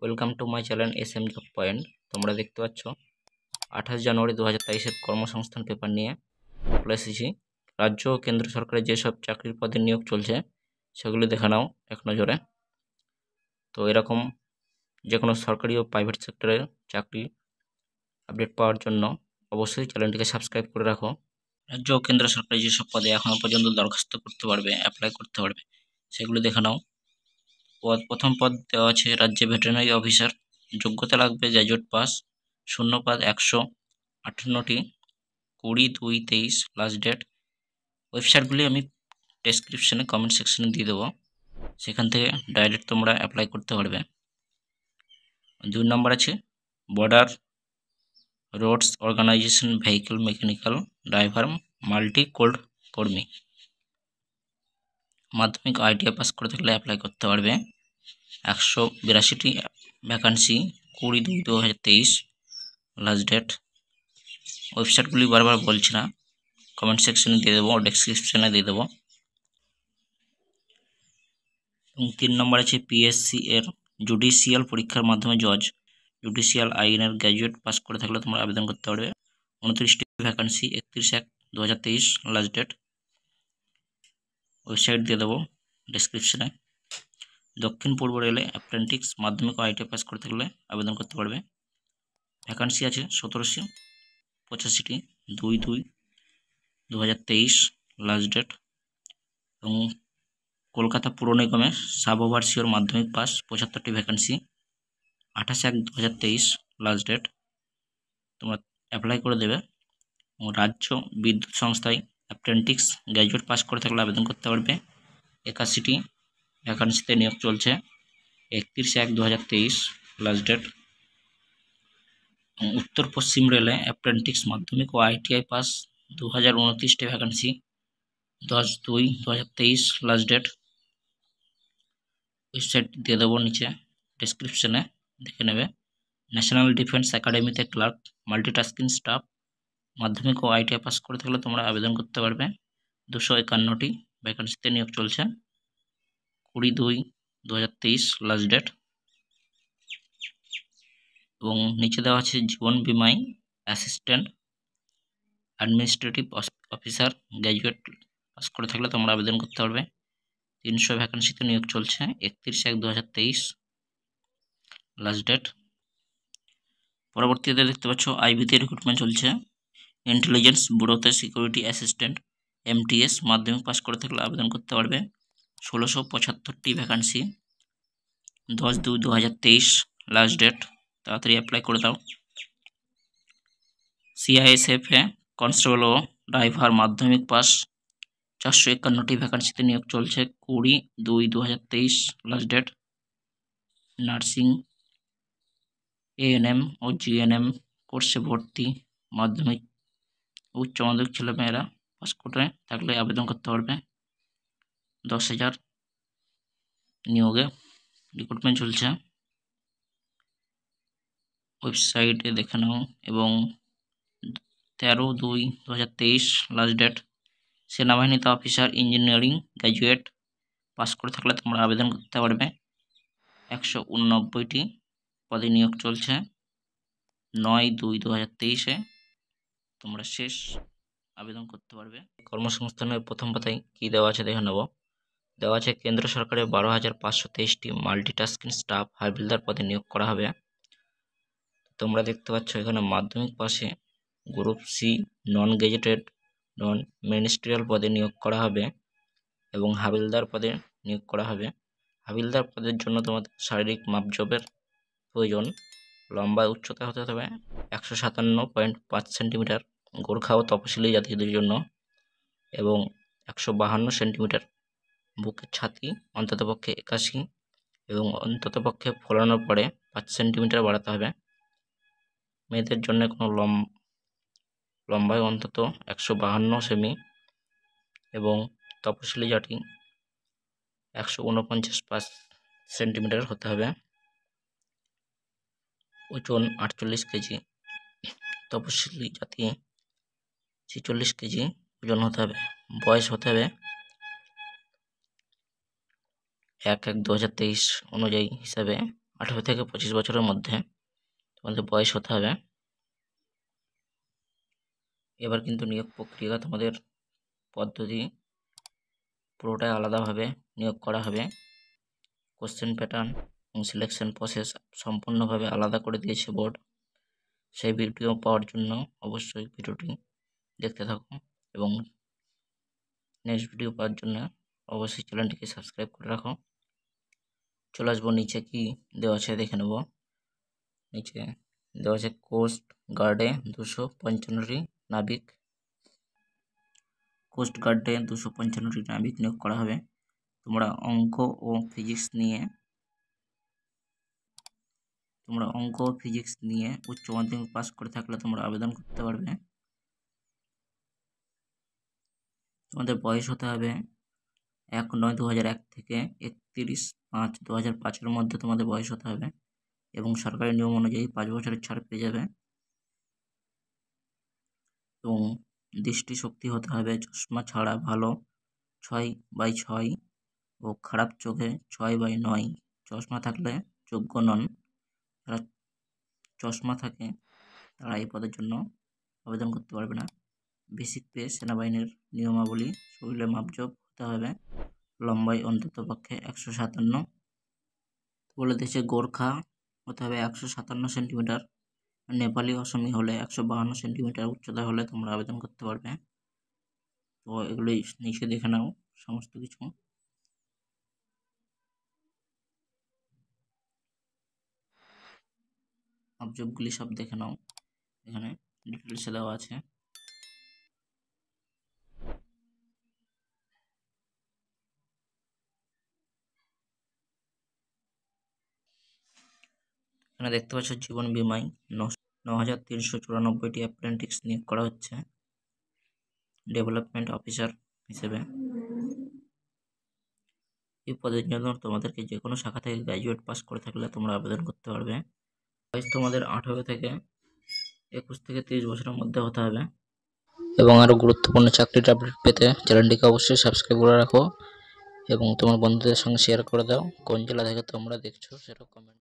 welcome to my channel S M job point তোমরা দেখতে পাচ্ছ আঠাশ জানুয়ারি দু হাজার তেইশের কর্মসংস্থান পেপার নিয়ে চলে এসেছি রাজ্য ও কেন্দ্র সরকারের যেসব চাকরির পদে নিয়োগ চলছে সেগুলি দেখে নাও এক নজরে তো এরকম যে কোনো সরকারি ও প্রাইভেট সেক্টরের চাকরি আপডেট পাওয়ার জন্য অবশ্যই চ্যানেলটিকে সাবস্ক্রাইব করে রাখো রাজ্য ও কেন্দ্র সরকারের যেসব পদে এখনও পর্যন্ত দরখাস্ত করতে পারবে অ্যাপ্লাই করতে পারবে সেগুলি দেখে নাও পদ প্রথম পদ দেওয়া আছে রাজ্যে ভেটেরিনারি অফিসার যোগ্যতা লাগবে গ্র্যাজুয়েট পাস শূন্য পদ একশো আটান্নটি কুড়ি দুই তেইশ লাস্ট ডেট ওয়েবসাইটগুলি আমি ডেসক্রিপশানে কমেন্ট সেকশানে দিয়ে দেবো সেখান থেকে ডাইরেক্ট তোমরা অ্যাপ্লাই করতে পারবে দুই নম্বর আছে border roads organisation vehicle mechanical driver multi কোল্ড কর্মী মাধ্যমিক আইটিআই পাস করে থাকলে অ্যাপ্লাই করতে পারবে একশো বিরাশিটি ভ্যাকান্সি কুড়ি দুই দু হাজার তেইশ লাস্ট ডেট ওয়েবসাইটগুলি বারবার বলছি না কমেন্ট সেকশনে দিয়ে দেবো ডেসক্রিপশনে দিয়ে দেবো এবং তিন নম্বর আছে পিএসসি এর জুডিশিয়াল পরীক্ষার মাধ্যমে জজ জুডিশিয়াল আইনের গ্র্যাজুয়েট পাস করে থাকলে তোমরা আবেদন করতে পারবে উনত্রিশটি ভ্যাকান্সি একত্রিশ এক দু লাস্ট ডেট ওয়েবসাইট দিয়ে দেবো ডিসক্রিপশানে দক্ষিণ পূর্ব রেলে অ্যাপ্রেন্টিক্স মাধ্যমিক ও আইটিআই পাস করতে গেলে আবেদন করতে পারবে ভ্যাকান্সি আছে সতেরোশো পঁচাশিটি দুই দুই দু হাজার তেইশ লাস্ট ডেট এবং কলকাতা পুর নিগমের সাব ওভারসিওর মাধ্যমিক পাস পঁচাত্তরটি ভ্যাকান্সি আঠাশ এক দু হাজার তেইশ লাস্ট ডেট তোমরা অ্যাপ্লাই করে দেবে রাজ্য বিদ্যুৎ সংস্থায় অ্যাপ্রেন্টিক্স গ্র্যাজুয়েট পাস করে থাকলে আবেদন করতে পারবে একাশিটি ভ্যাকান্সিতে নিয়োগ চলছে একত্রিশ এক দু হাজার তেইশ লাস্ট ডেট উত্তর পশ্চিম রেলে অ্যাপ্রেন্টিক্স মাধ্যমিক ও আইটিআই পাস দু হাজার উনত্রিশটি ভ্যাকান্সি দশ দুই দু হাজার তেইশ লাস্ট ডেট ওয়েবসাইট দিয়ে দেবো নিচে ডিসক্রিপশানে দেখে নেবে ন্যাশনাল ডিফেন্স একাডেমিতে ক্লার্ক মাল্টিটাস্কিং স্টাফ মাধ্যমিক ও আইটিআই পাস করে থাকলে তোমরা আবেদন করতে পারবে দুশো একান্নটি ভ্যাকান্সিতে নিয়োগ চলছে কুড়ি দুই দু লাস্ট ডেট এবং নিচে দেওয়া আছে জীবন বিমাই assistant administrative officer graduate pass করে থাকলে তোমরা আবেদন করতে পারবে তিনশো ভ্যাকান্সিতে নিয়োগ চলছে একত্রিশ এক দু লাস্ট ডেট পরবর্তীতে দেখতে পাচ্ছ আইবিতে রিক্রুটমেন্ট চলছে ইন্টেলিজেন্স ব্যুরোতে সিকিউরিটি অ্যাসিস্ট্যান্ট এমটিএস মাধ্যমিক পাস করে থাকলে আবেদন করতে পারবে ষোলোশো পঁচাত্তরটি ভ্যাকান্সি দশ দুই দু হাজার তেইশ লাস্ট ডেট তাড়াতাড়ি অ্যাপ্লাই করে দাও সিআইএসএফে কনস্টেবল ও ড্রাইভার মাধ্যমিক পাস চারশো একান্নটি ভ্যাকান্সিতে নিয়োগ চলছে কুড়ি দুই দু হাজার তেইশ লাস্ট ডেট নার্সিং এএনএম ও জিএনএম কোর্সে ভর্তি মাধ্যমিক উচ্চপদক ছিল মেরা পাস করতে তাহলে আবেদন করতে পারবে 10000 নিয়োগে রেকর্ড মেন চলছে ওয়েবসাইটে দেখা নাও এবং 13 2 2023 लास्ट ডে সেনাবাহিনী তা অফিসার ইঞ্জিনিয়ারিং গ্রাজুয়েট পাস করতে তাহলে তোমরা আবেদন করতে পারবে 189 টি পদ নিয়োগ চলছে 9 2 2023 এ তোমরা শেষ আবেদন করতে পারবে কর্মসংস্থানের প্রথম পাতায় কী দেওয়া আছে দেখে নেব দেওয়া আছে কেন্দ্র সরকারের বারো হাজার পাঁচশো তেইশটি মাল্টিটাস্কিং স্টাফ হাবিলদার পদে নিয়োগ করা হবে তোমরা দেখতে পাচ্ছ এখানে মাধ্যমিক পাশে group C non gazetted non ministerial পদে নিয়োগ করা হবে এবং হাবিলদার পদে নিয়োগ করা হবে হাবিলদার পদের জন্য তোমাদের শারীরিক মাপজবের প্রয়োজন লম্বা উচ্চতা হতে হবে একশো সাতান্ন পয়েন্ট পাঁচ সেন্টিমিটার গোর্খা ও তপশিলি জাতিদের জন্য এবং একশো বাহান্ন সেন্টিমিটার বুকের ছাতি অন্ততপক্ষে একাশি এবং অন্ততপক্ষে ফলানোর পরে পাঁচ সেন্টিমিটার বাড়াতে হবে মেয়েদের জন্য কোনো লম লম্বায় অন্তত একশো বাহান্ন সেমি এবং তপশিলি জাতি একশো উনপঞ্চাশ পাঁচ সেন্টিমিটার হতে হবে ওজন আটচল্লিশ কেজি তপশিলি জাতি ছেচল্লিশ কেজি ওজন হতে হবে বয়স হতে হবে এক এক দু হাজার তেইশ অনুযায়ী হিসাবে আঠেরো থেকে পঁচিশ বছরের মধ্যে তোমাদের বয়স হতে হবে এবার কিন্তু নিয়োগ প্রক্রিয়া তোমাদের পদ্ধতি পুরোটাই আলাদাভাবে নিয়োগ করা হবে কোশ্চেন প্যাটার্ন এবং সিলেকশন প্রসেস সম্পূর্ণভাবে আলাদা করে দিয়েছে বোর্ড সেই ভিডিও পাওয়ার জন্য অবশ্যই ভিডিওটি দেখতে থাকো এবং নেক্সট ভিডিও পাওয়ার জন্য অবশ্যই চ্যানেলটিকে সাবস্ক্রাইব করে রাখো চলে আসবো নিচে কি দেওয়া আছে দেখে নেব নিচে দেওয়া আছে কোস্ট গার্ডে দুশো পঞ্চান্নটি নাবিক কোস্ট গার্ডে দুশো পঞ্চান্নটি নাবিক নিয়োগ করা হবে তোমরা অঙ্ক ও ফিজিক্স নিয়ে তোমরা অঙ্ক ফিজিক্স নিয়ে উচ্চ মাধ্যমিক পাস করে থাকলে তোমরা আবেদন করতে পারবে তোমাদের বয়স হতে হবে এক নয় দু হাজার এক থেকে একত্রিশ পাঁচ দু হাজার পাঁচের মধ্যে তোমাদের বয়স হতে হবে এবং সরকারি নিয়ম অনুযায়ী পাঁচ বছরের ছাড় পেয়ে যাবে এবং দৃষ্টিশক্তি হতে হবে চশমা ছাড়া ভালো ছয় বাই ছয় ও খারাপ চোখে ছয় বাই নয় চশমা থাকলে যোগ্য নন যারা চশমা থাকে তারা এই পদের জন্য আবেদন করতে পারবে না বেসিক পে সেনাবাহিনীর নিয়মাবলী শরীরে মাপজব হতে হবে লম্বাই অন্তত পক্ষে একশো সাতান্ন বলে দিয়েছে গোর্খা হতে হবে একশো সাতান্ন সেন্টিমিটার নেপালি অসমী হলে একশো বাহান্ন সেন্টিমিটার উচ্চতা হলে তোমরা আবেদন করতে পারবে তো এগুলোই নিচে দেখে নাও সমস্ত কিছু অবজবগুলি সব দেখে নাও এখানে ডিটেলসে দেওয়া আছে এখানে দেখতে পাচ্ছ জীবন বিমায় ন হাজার তিনশো চুরানব্বইটি অ্যাপ্রেন্টিক্স নিয়োগ করা হচ্ছে ডেভেলপমেন্ট অফিসার হিসেবে এই পদের জন্য তোমাদেরকে যে কোনো শাখা থেকে গ্র্যাজুয়েট পাস করে থাকলে তোমরা আবেদন করতে পারবে বয়স তোমাদের আঠেরো থেকে একুশ থেকে তিরিশ বছরের মধ্যে হতে হবে এবং আরও গুরুত্বপূর্ণ চাকরির আপডেট পেতে চ্যানেলটিকে অবশ্যই সাবস্ক্রাইব করে রাখো এবং তোমার বন্ধুদের সঙ্গে শেয়ার করে দাও কোন জেলা থেকে তোমরা দেখছো সেটা কমেন্ট